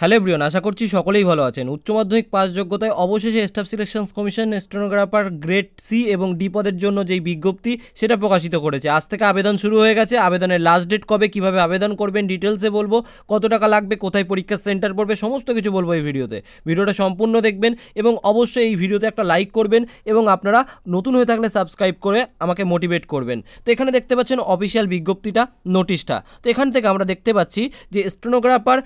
hello Brian আশা করছি সকলেই ভালো আছেন উচ্চ মাধ্যমিক পাস যোগ্যতায় অবশেষে staff selection commission stenographer grade C এবং ডি পদের জন্য যেই বিজ্ঞপ্তি সেটা প্রকাশিত করেছে আজ থেকে আবেদন শুরু হয়ে গেছে আবেদনের লাস্ট ডেট কবে কিভাবে আবেদন করবেন ডিটেলসে বলবো কত টাকা লাগবে কোথায় পরীক্ষার সেন্টার পড়বে সমস্ত কিছু বলবো এই ভিডিওতে ভিডিওটা সম্পূর্ণ দেখবেন এবং অবশ্যই এই ভিডিওতে একটা লাইক করবেন এবং আপনারা নতুন হয়ে থাকলে সাবস্ক্রাইব করে আমাকে মোটিভেট করবেন তো এখানে দেখতে পাচ্ছেন অফিসিয়াল বিজ্ঞপ্তিটা নোটিশটা তো এখান থেকে আমরা দেখতে পাচ্ছি যে স্টেনোগ্রাফার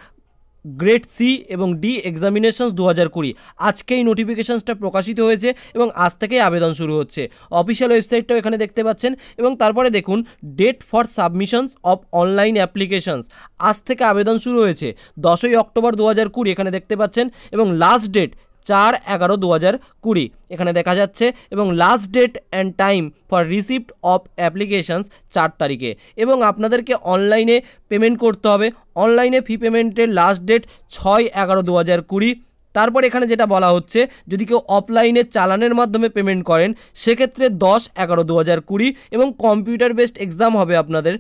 গ্রেড সি এবং ডি এক্সামিনেশনস দু হাজার কুড়ি আজকে এই নোটিফিকেশানসটা প্রকাশিত হয়েছে এবং আজ থেকেই আবেদন শুরু হচ্ছে অফিসিয়াল ওয়েবসাইটটাও এখানে দেখতে পাচ্ছেন এবং তারপরে দেখুন date for submissions of online applications আজ থেকে আবেদন শুরু হয়েছে দশই অক্টোবর দু হাজার কুড়ি এখানে দেখতে পাচ্ছেন এবং লাস্ট ডেট চার এগারো দু হাজার কুড়ি এখানে দেখা যাচ্ছে এবং last date and time for receipt of applications চার তারিখে এবং আপনাদেরকে অনলাইনে পেমেন্ট করতে হবে অনলাইনে ফি পেমেন্টের লাস্ট ডেট ছয় এগারো দু হাজার কুড়ি তারপর এখানে যেটা বলা হচ্ছে যদি কেউ অফলাইনে চালানের মাধ্যমে পেমেন্ট করেন সেক্ষেত্রে দশ এগারো দু হাজার কুড়ি এবং কম্পিউটার বেসড এক্সাম হবে আপনাদের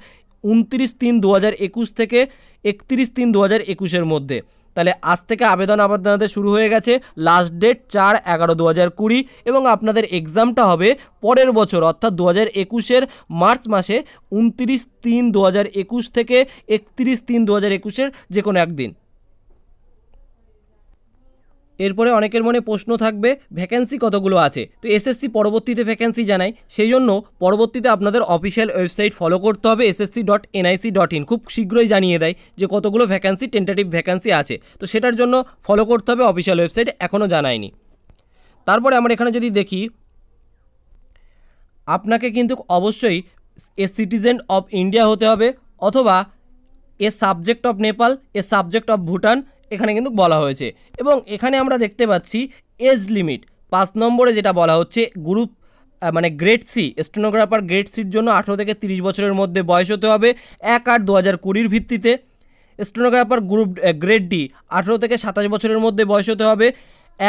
উনত্রিশ তিন দু একুশ থেকে একত্রিশ তিন দু হাজার একুশের মধ্যে তাহলে আজ থেকে আবেদন আপনাদের শুরু হয়ে গেছে লাস্ট ডেট চার এগারো দু হাজার কুড়ি এবং আপনাদের এক্সামটা হবে পরের বছর অর্থাৎ দু হাজার একুশের মার্চ মাসে উনত্রিশ তিন দু হাজার একুশ থেকে একত্রিশ তিন দু হাজার একুশের যে কোনো একদিন এরপরে অনেকের মনে প্রশ্ন থাকবে ভ্যাকেন্সি কতগুলো আছে তো এসএসসি পরবর্তীতে ভ্যাকেন্সি জানায় সেই জন্য পরবর্তীতে আপনাদের অফিসিয়াল ওয়েবসাইট ফলো করতে হবে SSC dot NIC dot in খুব শীঘ্রই জানিয়ে দেয় যে কতগুলো ভ্যাকেন্সি টেন্টেটিভ ভ্যাকেন্সি আছে তো সেটার জন্য ফলো করতে হবে অফিসিয়াল ওয়েবসাইট এখনও জানায়নি তারপরে আমরা এখানে যদি দেখি আপনাকে কিন্তু অবশ্যই এ সিটিজেন অফ ইন্ডিয়া হতে হবে অথবা a subject of Nepal a subject of Bhutan এখানে কিন্তু বলা হয়েছে এবং এখানে আমরা দেখতে পাচ্ছি এজ লিমিট পাঁচ নম্বরে যেটা বলা হচ্ছে গ্রুপ মানে গ্রেড সি স্টেনোগ্রাফার গ্রেড সির জন্য আঠেরো থেকে তিরিশ বছরের মধ্যে বয়স হতে হবে এক আট দু হাজার কুড়ির ভিত্তিতে স্টেনোগ্রাফার গ্রুপ গ্রেড ডি আঠেরো থেকে সাতাশ বছরের মধ্যে বয়স হতে হবে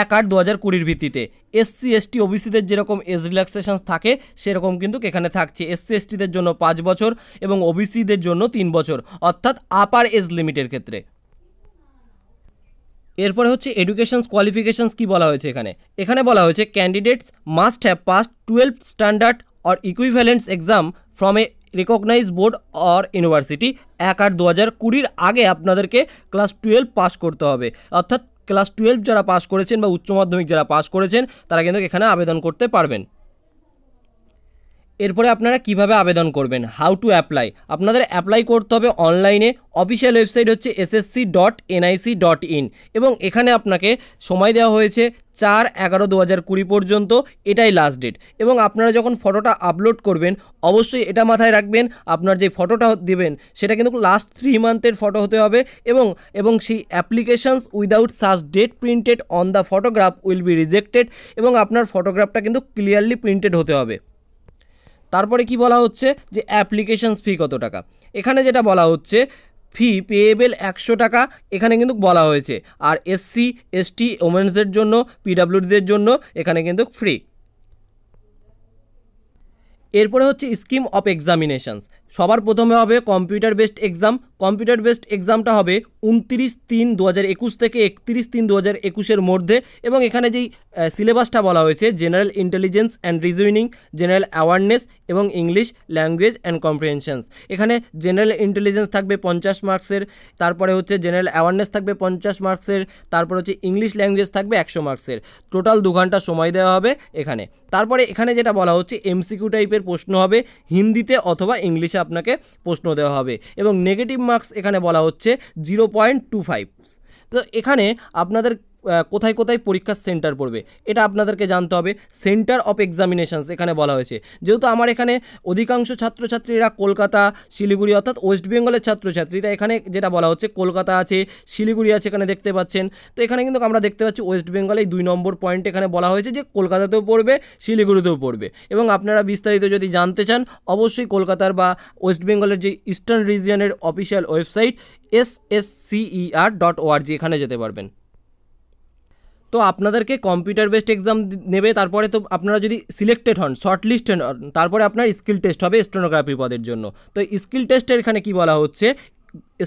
এক আট দু হাজার কুড়ির ভিত্তিতে এসসি এসটি ওবিসিদের যেরকম এজ রিল্যাক্সেশন থাকে সেরকম কিন্তু এখানে থাকছে এসসি এসটিদের জন্য পাঁচ বছর এবং ওবিসিদের জন্য তিন বছর অর্থাৎ আপার এজ লিমিটের ক্ষেত্রে এরপরে হচ্ছে এডুকেশনস কোয়ালিফিকেশনস কি বলা হয়েছে এখানে এখানে বলা হয়েছে candidates must have pass twelve standard or equivalence exam from a recognise board or university এক আট দু হাজার কুড়ির আগে আপনাদেরকে ক্লাস টুয়েলভ পাস করতে হবে অর্থাৎ ক্লাস টুয়েলভ যারা পাস করেছেন বা উচ্চ মাধ্যমিক যারা পাস করেছেন তারা কিন্তু এখানে আবেদন করতে পারবেন এরপরে আপনারা কিভাবে আবেদন করবেন হাউ টু অ্যাপ্লাই আপনাদের অ্যাপ্লাই করতে হবে অনলাইনে অফিসিয়াল ওয়েবসাইট হচ্ছে SSC dot NIC dot in এবং এখানে আপনাকে সময় দেওয়া হয়েছে চার এগারো দু হাজার কুড়ি পর্যন্ত এটাই লাস্ট ডেট এবং আপনারা যখন ফটোটা আপলোড করবেন অবশ্যই এটা মাথায় রাখবেন আপনার যে ফটোটা দেবেন সেটা কিন্তু লাস্ট থ্রি মান্থের ফটো হতে হবে এবং এবং সেই applications without such date printed on the photograph will be rejected এবং আপনার ফটোগ্রাফটা কিন্তু ক্লিয়ারলি প্রিন্টেড হতে হবে তারপরে কি বলা হচ্ছে যে অ্যাপ্লিকেশানস ফি কত টাকা এখানে যেটা বলা হচ্ছে ফি পেয়েবেল একশো টাকা এখানে কিন্তু বলা হয়েছে আর এসসি এসটি ওমেন্সদের জন্য পিডাব্লিউডিদের জন্য এখানে কিন্তু ফ্রি এরপরে হচ্ছে স্কিম অফ এক্সামিনেশানস সবার প্রথমে হবে computer based exam computer based এক্সামটা হবে উনত্রিশ তিন দু থেকে একত্রিশ তিন দু হাজার একুশের মধ্যে এবং এখানে যেই সিলেবাসটা বলা হয়েছে general intelligence and reasoning general awareness এবং ইংলিশ ল্যাঙ্গুয়েজ অ্যান্ড কম্প্রিহেনশনস এখানে জেনারেল ইন্টেলিজেন্স থাকবে পঞ্চাশ মার্কসের তারপরে হচ্ছে জেনারেল অ্যাওয়ারনেস থাকবে পঞ্চাশ মার্কসের তারপর হচ্ছে ইংলিশ ল্যাঙ্গুয়েজ থাকবে একশো মার্কসের টোটাল দু ঘন্টা সময় দেওয়া হবে এখানে তারপরে এখানে যেটা বলা হচ্ছে এমসিকিউ টাইপের প্রশ্ন হবে হিন্দিতে অথবা ইংলিশে আপনাকে প্রশ্ন দেওয়া হবে এবং নেগেটিভ মার্কস এখানে বলা হচ্ছে জিরো পয়েন্ট টু ফাইভ তো এখানে আপনাদের কোথায় কোথায় পরীক্ষার সেন্টার পড়বে এটা আপনাদেরকে জানতে হবে সেন্টার অফ এক্সামিনেশানস এখানে বলা হয়েছে যেহেতু আমার এখানে অধিকাংশ ছাত্রছাত্রীরা কলকাতা শিলিগুড়ি অর্থাৎ ওয়েস্ট বেঙ্গলের ছাত্রছাত্রী তা এখানে যেটা বলা হচ্ছে কলকাতা আছে শিলিগুড়ি আছে এখানে দেখতে পাচ্ছেন তো এখানে কিন্তু আমরা দেখতে পাচ্ছি ওয়েস্ট বেঙ্গলে দুই নম্বর পয়েন্ট এখানে বলা হয়েছে যে কলকাতাতেও পড়বে শিলিগুড়িতেও পড়বে এবং আপনারা বিস্তারিত যদি জানতে চান অবশ্যই কলকাতার বা ওয়েস্ট বেঙ্গলের যে ইস্টার্ন রিজিয়নের official website S S CER dot ORG এখানে যেতে পারবেন তো আপনাদেরকে কম্পিউটার বেসড এক্সাম নেবে তারপরে তো আপনারা যদি সিলেক্টেড হন শর্ট হন তারপরে আপনার স্কিল টেস্ট হবে স্টোনোগ্রাফি পদের জন্য তো স্কিল টেস্টের এখানে কি বলা হচ্ছে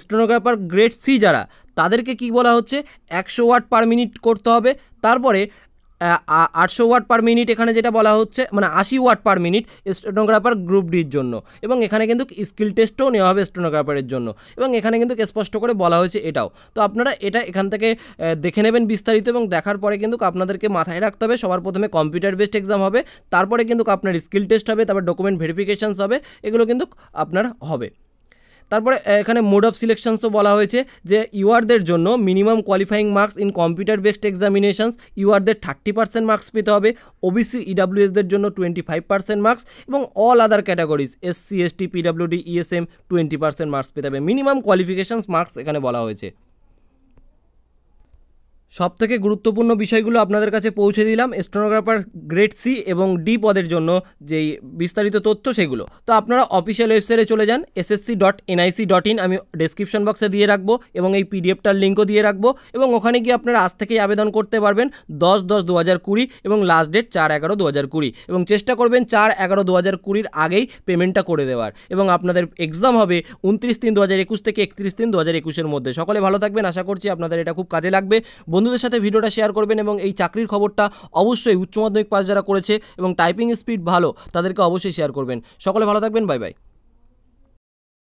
স্টোনোগ্রাফার গ্রেড সি যারা তাদেরকে কি বলা হচ্ছে একশো ওয়াট পার মিনিট করতে হবে তারপরে আটশো ওয়াট পার মিনিট এখানে যেটা বলা হচ্ছে মানে আশি ওয়াট পার মিনিট স্টেনোগ্রাফার গ্রুপ ডির জন্য এবং এখানে কিন্তু স্কিল টেস্টও নেওয়া হবে স্টেনোগ্রাফারের জন্য এবং এখানে কিন্তু স্পষ্ট করে বলা হয়েছে এটাও তো আপনারা এটা এখান থেকে দেখে নেবেন বিস্তারিত এবং দেখার পরে কিন্তু আপনাদেরকে মাথায় রাখতে হবে সবার প্রথমে কম্পিউটার বেসড এক্সাম হবে তারপরে কিন্তু আপনার স্কিল টেস্ট হবে তারপর ডকুমেন্ট ভেরিফিকেশানস হবে এগুলো কিন্তু আপনার হবে তারপরে এখানে মোড অফ সিলেকশনসও বলা হয়েছে যে ইউয়ারদের জন্য minimum qualifying marks in computer based examinations ইউয়ারদের থার্টি পার্সেন্ট মার্কস পেতে হবে ওবিসি ইডাব্লিউএসদের e জন্য টোয়েন্টি ফাইভ পার্সেন্ট মার্কস এবং all other categories S C S T PWD ESM twenty percent marks পেতে হবে মিনিমাম কোয়ালিফিকেশনস মার্কস এখানে বলা হয়েছে সব থেকে গুরুত্বপূর্ণ বিষয়গুলো আপনাদের কাছে পৌঁছে দিলাম স্টোনোগ্রাফার গ্রেট সি এবং ডি পদের জন্য যেই বিস্তারিত তথ্য সেগুলো তো আপনারা অফিসিয়াল ওয়েবসাইটে চলে যান SSC dot NIC dot in আমি ডেসক্রিপশন বক্সে দিয়ে রাখবো এবং এই পিডিএফটার লিঙ্কও দিয়ে রাখবো এবং ওখানে গিয়ে আপনারা আজ থেকেই আবেদন করতে পারবেন দশ দশ দু হাজার কুড়ি এবং লাস্ট ডেট চার এগারো দু হাজার কুড়ি এবং চেষ্টা করবেন চার এগারো দু হাজার কুড়ির আগেই পেমেন্টটা করে দেওয়ার এবং আপনাদের এক্সাম হবে উনত্রিশ তিন দু হাজার একুশ থেকে একত্রিশ তিন দু হাজার একুশের মধ্যে সকলে ভালো থাকবেন আশা করছি আপনাদের এটা খুব কাজে লাগবে বন্ধুদের সাথে ভিডিওটা শেয়ার করবেন এবং এই চাকরির খবরটা অবশ্যই উচ্চ মাধ্যমিক পাস যারা করেছে এবং টাইপিং স্পিড ভালো তাদেরকে অবশ্যই শেয়ার করবেন সকলে ভালো থাকবেন বাই বাই